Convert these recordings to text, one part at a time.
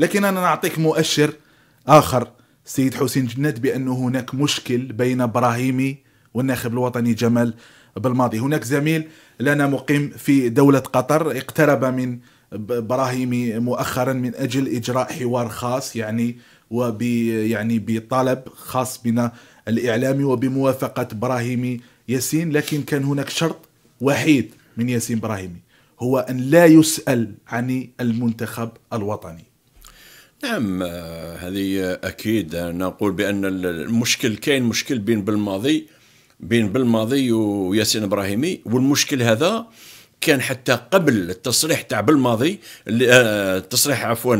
لكن أنا نعطيك مؤشر آخر سيد حسين جناد بأنه هناك مشكل بين إبراهيمي والناخب الوطني جمال بالماضي هناك زميل لنا مقيم في دولة قطر اقترب من براهيمي مؤخرا من أجل إجراء حوار خاص يعني وب يعني بطلب خاص بنا الإعلامي وبموافقة براهيمي ياسين لكن كان هناك شرط وحيد من ياسين براهيمي هو أن لا يسأل عن المنتخب الوطني نعم آه، هذه اكيد نقول بان المشكل كاين مشكل بين بالماضي بين بالماضي وياسين ابراهيمي والمشكل هذا كان حتى قبل التصريح تاع بالماضي آه، التصريح عفوا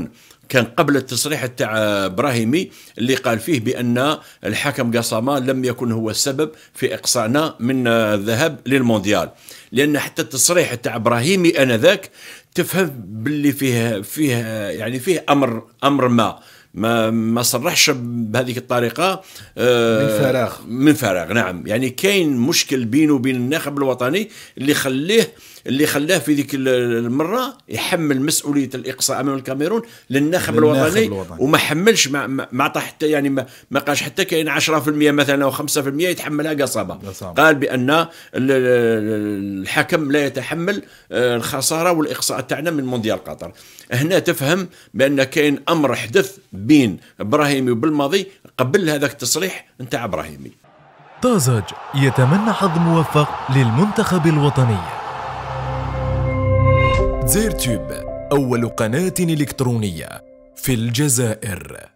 كان قبل التصريح تاع ابراهيمي اللي قال فيه بان الحكم قصاما لم يكن هو السبب في اقصائنا من آه، الذهاب للمونديال لان حتى التصريح تاع ابراهيمي انذاك تفهم باللي فيه فيه يعني فيه امر امر ما ما ما صرحش بهذيك الطريقه آه، من فراغ من فراغ نعم يعني كاين مشكل بينه وبين الناخب الوطني اللي خليه اللي خلاه في ذيك المره يحمل مسؤوليه الاقصاء امام الكاميرون للناخب الوطني, الوطني وما حملش ما عطى حتى يعني ما قالش حتى كاين 10% مثلا او 5% يتحملها قصابه قال بان الحكم لا يتحمل آه، الخساره والاقصاء تاعنا من مونديال قطر هنا تفهم بان كاين امر حدث بين ابراهيمي وبالماضي قبل هذاك التصريح نتاع ابراهيمي طازج يتمنى حظ موفق للمنتخب الوطني زير تيوب أول قناة إلكترونية في الجزائر